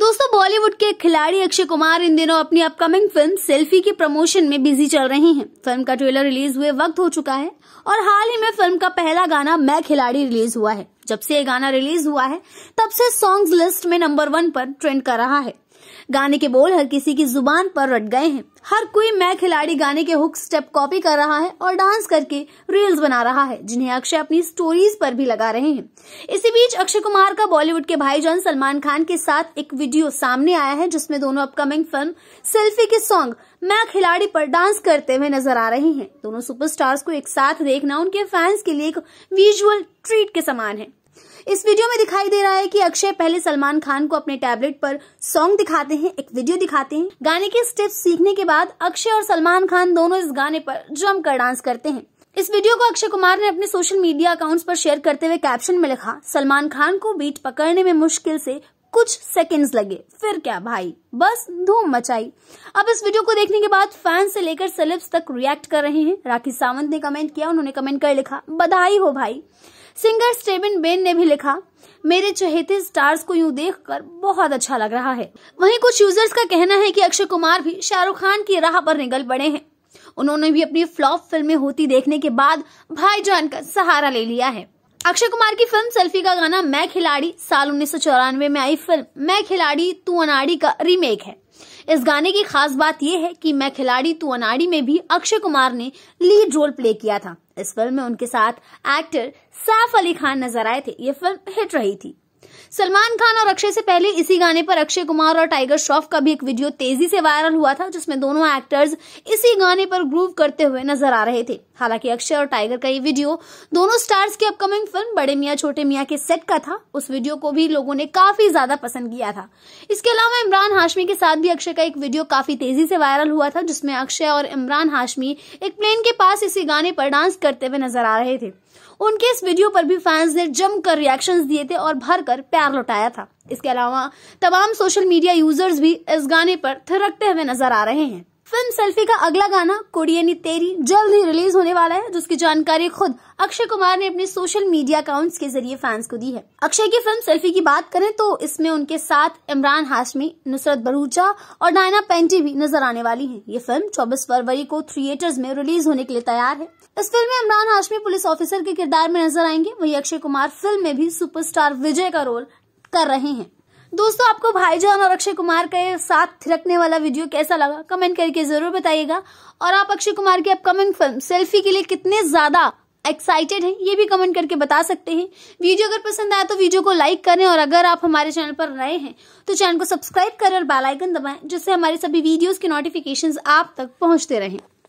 दोस्तों बॉलीवुड के खिलाड़ी अक्षय कुमार इन दिनों अपनी अपकमिंग फिल्म सेल्फी के प्रमोशन में बिजी चल रहे हैं फिल्म का ट्रेलर रिलीज हुए वक्त हो चुका है और हाल ही में फिल्म का पहला गाना मैं खिलाड़ी रिलीज हुआ है जब से ये गाना रिलीज हुआ है तब से सॉन्ग लिस्ट में नंबर वन पर ट्रेंड कर रहा है गाने के बोल हर किसी की जुबान पर रट गए हैं हर कोई मैं खिलाड़ी गाने के हुक स्टेप कॉपी कर रहा है और डांस करके रील्स बना रहा है जिन्हें अक्षय अपनी स्टोरीज पर भी लगा रहे हैं इसी बीच अक्षय कुमार का बॉलीवुड के भाईजान सलमान खान के साथ एक वीडियो सामने आया है जिसमें दोनों अपकमिंग फिल्म सेल्फी के सॉन्ग मैं खिलाड़ी पर डांस करते हुए नजर आ रहे हैं दोनों सुपरस्टार्स को एक साथ देखना उनके फैंस के लिए एक विजुअल ट्रीट के समान है इस वीडियो में दिखाई दे रहा है कि अक्षय पहले सलमान खान को अपने टैबलेट पर सॉन्ग दिखाते हैं एक वीडियो दिखाते हैं गाने के स्टेप्स सीखने के बाद अक्षय और सलमान खान दोनों इस गाने पर जमकर डांस करते हैं इस वीडियो को अक्षय कुमार ने अपने सोशल मीडिया अकाउंट्स पर शेयर करते हुए कैप्शन में लिखा सलमान खान को बीट पकड़ने में मुश्किल से कुछ सेकंड्स लगे फिर क्या भाई बस धूम मचाई अब इस वीडियो को देखने के बाद फैंस से लेकर सेलेब्स तक रिएक्ट कर रहे हैं राखी सावंत ने कमेंट किया उन्होंने कमेंट कर लिखा बधाई हो भाई सिंगर स्टेबिन बेन ने भी लिखा मेरे चहेते स्टार्स को यूं देखकर बहुत अच्छा लग रहा है वहीं कुछ यूजर्स का कहना है कि अक्षय कुमार भी शाहरुख खान की राह पर निकल पड़े हैं उन्होंने भी अपनी फ्लॉप फिल्में होती देखने के बाद भाईजान का सहारा ले लिया है अक्षय कुमार की फिल्म सेल्फी का गाना मैं खिलाड़ी साल उन्नीस में आई फिल्म मैं खिलाड़ी तू अनाड़ी का रीमेक है इस गाने की खास बात यह है कि मैं खिलाड़ी तू अनाड़ी में भी अक्षय कुमार ने लीड रोल प्ले किया था इस फिल्म में उनके साथ एक्टर सैफ अली खान नजर आए थे ये फिल्म हिट रही थी सलमान खान और अक्षय से पहले इसी गाने पर अक्षय कुमार और टाइगर श्रॉफ का भी एक वीडियो तेजी से वायरल हुआ था जिसमें दोनों एक्टर्स इसी गाने पर ग्रूव करते हुए नजर आ रहे थे हालांकि अक्षय और टाइगर का ये वीडियो दोनों स्टार्स की अपकमिंग फिल्म बड़े मियाँ छोटे मियाँ के सेट का था उस वीडियो को भी लोगों ने काफी ज्यादा पसंद किया था इसके अलावा इमरान हाशमी के साथ भी अक्षय का एक वीडियो काफी तेजी से वायरल हुआ था जिसमें अक्षय और इमरान हाशमी एक प्लेन के पास इसी गाने पर डांस करते हुए नजर आ रहे थे उनके इस वीडियो पर भी फैंस ने जमकर रिएक्शन दिए थे और भर कर कर प्यार लुटाया था इसके अलावा तमाम सोशल मीडिया यूजर्स भी इस गाने पर थिरकते हुए नजर आ रहे हैं फिल्म सेल्फी का अगला गाना कुड़ियनी तेरी जल्द ही रिलीज होने वाला है जिसकी जानकारी खुद अक्षय कुमार ने अपने सोशल मीडिया अकाउंट्स के जरिए फैंस को दी है अक्षय की फिल्म सेल्फी की बात करें तो इसमें उनके साथ इमरान हाशमी नुसरत बरूचा और नायना पेंटी भी नजर आने वाली हैं। ये फिल्म 24 फरवरी को थिएटर्स में रिलीज होने के लिए तैयार है इस फिल्म में इमरान हाशमी पुलिस ऑफिसर के किरदार में नजर आएंगे वही अक्षय कुमार फिल्म में भी सुपरस्टार विजय का रोल कर रहे हैं दोस्तों आपको भाईजान और अक्षय कुमार के साथ थिरकने वाला वीडियो कैसा लगा कमेंट करके जरूर बताइएगा और आप अक्षय कुमार की अपकमिंग फिल्म सेल्फी के लिए कितने ज्यादा एक्साइटेड हैं ये भी कमेंट करके बता सकते हैं वीडियो अगर पसंद आया तो वीडियो को लाइक करें और अगर आप हमारे चैनल पर नए हैं तो चैनल को सब्सक्राइब करें और बेलाइकन दबाए दबाएं जिससे हमारे सभी वीडियोज की नोटिफिकेशन आप तक पहुँचते रहें